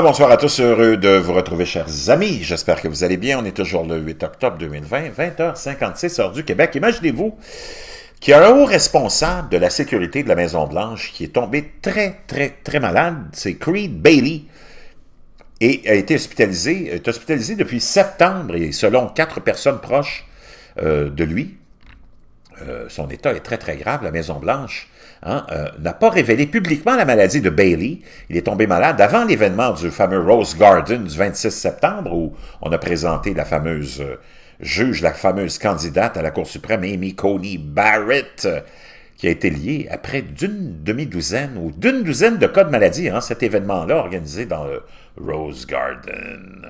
bonsoir à tous, heureux de vous retrouver, chers amis. J'espère que vous allez bien. On est toujours le 8 octobre 2020, 20h56, heure du Québec. Imaginez-vous qu'il y a un haut responsable de la sécurité de la Maison-Blanche qui est tombé très, très, très malade. C'est Creed Bailey et a été hospitalisé, est hospitalisé depuis septembre et selon quatre personnes proches euh, de lui, euh, son état est très très grave, la Maison-Blanche hein, euh, n'a pas révélé publiquement la maladie de Bailey. Il est tombé malade avant l'événement du fameux Rose Garden du 26 septembre où on a présenté la fameuse euh, juge, la fameuse candidate à la Cour suprême, Amy Coney Barrett, qui a été liée à près d'une demi-douzaine ou d'une douzaine de cas de maladie, hein, cet événement-là organisé dans le Rose Garden.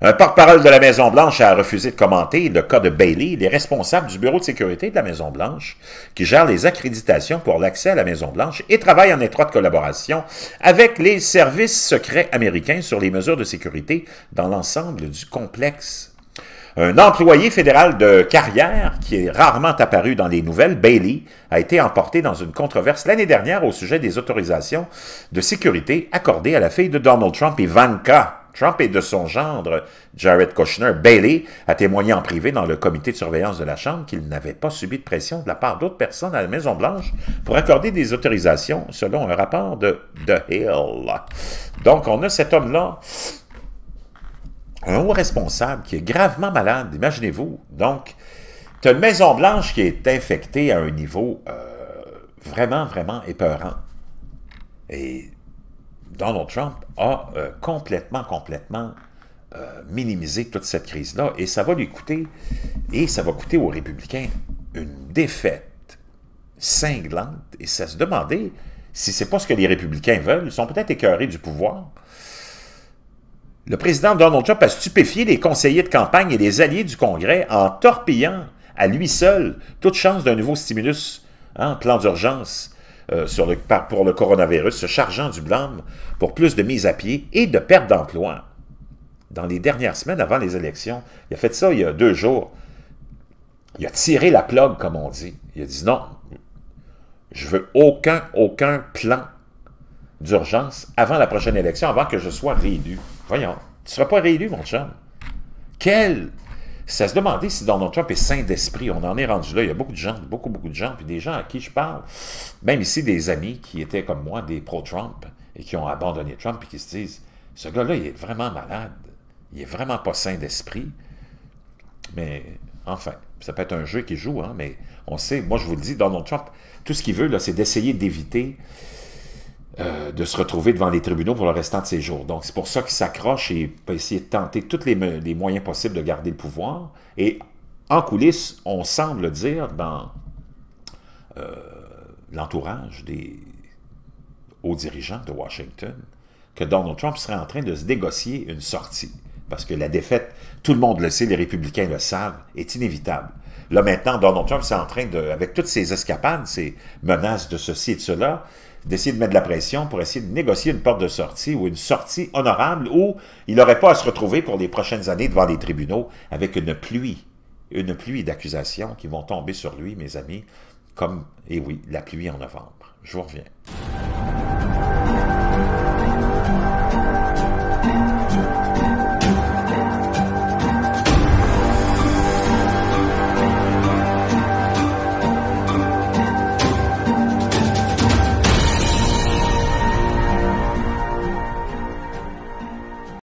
Un porte-parole de la Maison-Blanche a refusé de commenter le cas de Bailey. les responsables du Bureau de sécurité de la Maison-Blanche, qui gère les accréditations pour l'accès à la Maison-Blanche et travaille en étroite collaboration avec les services secrets américains sur les mesures de sécurité dans l'ensemble du complexe. Un employé fédéral de carrière, qui est rarement apparu dans les nouvelles, Bailey, a été emporté dans une controverse l'année dernière au sujet des autorisations de sécurité accordées à la fille de Donald Trump, Ivanka Trump et de son gendre, Jared Kushner, Bailey, a témoigné en privé dans le comité de surveillance de la Chambre qu'il n'avait pas subi de pression de la part d'autres personnes à la Maison-Blanche pour accorder des autorisations, selon un rapport de The Hill. Donc, on a cet homme-là, un haut responsable qui est gravement malade, imaginez-vous. Donc, tu as une Maison-Blanche qui est infectée à un niveau euh, vraiment, vraiment épeurant. Et Donald Trump a euh, complètement, complètement euh, minimisé toute cette crise-là. Et ça va lui coûter, et ça va coûter aux républicains une défaite cinglante. Et ça se demander si c'est pas ce que les républicains veulent. Ils sont peut-être écœurés du pouvoir. Le président Donald Trump a stupéfié les conseillers de campagne et les alliés du Congrès en torpillant à lui seul toute chance d'un nouveau stimulus, en hein, plan d'urgence euh, sur le, pour le coronavirus, se chargeant du blâme pour plus de mises à pied et de pertes d'emploi. Dans les dernières semaines avant les élections, il a fait ça il y a deux jours. Il a tiré la plug, comme on dit. Il a dit non, je veux aucun, aucun plan d'urgence avant la prochaine élection, avant que je sois réélu. Voyons, tu ne seras pas réélu, mon chum. Quel ça se demander si Donald Trump est sain d'esprit. On en est rendu là. Il y a beaucoup de gens, beaucoup, beaucoup de gens, puis des gens à qui je parle, même ici des amis qui étaient comme moi, des pro-Trump, et qui ont abandonné Trump, et qui se disent, ce gars-là, il est vraiment malade. Il est vraiment pas sain d'esprit. Mais enfin, ça peut être un jeu qu'il joue, hein, mais on sait, moi je vous le dis, Donald Trump, tout ce qu'il veut, c'est d'essayer d'éviter euh, de se retrouver devant les tribunaux pour le restant de ses jours. Donc, c'est pour ça qu'il s'accroche et peut essayer de tenter tous les, moyens possibles de garder le pouvoir. Et en coulisses, on semble dire dans euh, l'entourage des hauts dirigeants de Washington que Donald Trump serait en train de se négocier une sortie. Parce que la défaite, tout le monde le sait, les républicains le savent, est inévitable. Là, maintenant, Donald Trump, c'est en train de, avec toutes ses escapades, ses menaces de ceci et de cela, d'essayer de mettre de la pression pour essayer de négocier une porte de sortie ou une sortie honorable où il n'aurait pas à se retrouver pour les prochaines années devant les tribunaux avec une pluie, une pluie d'accusations qui vont tomber sur lui, mes amis, comme, et eh oui, la pluie en novembre. Je vous reviens.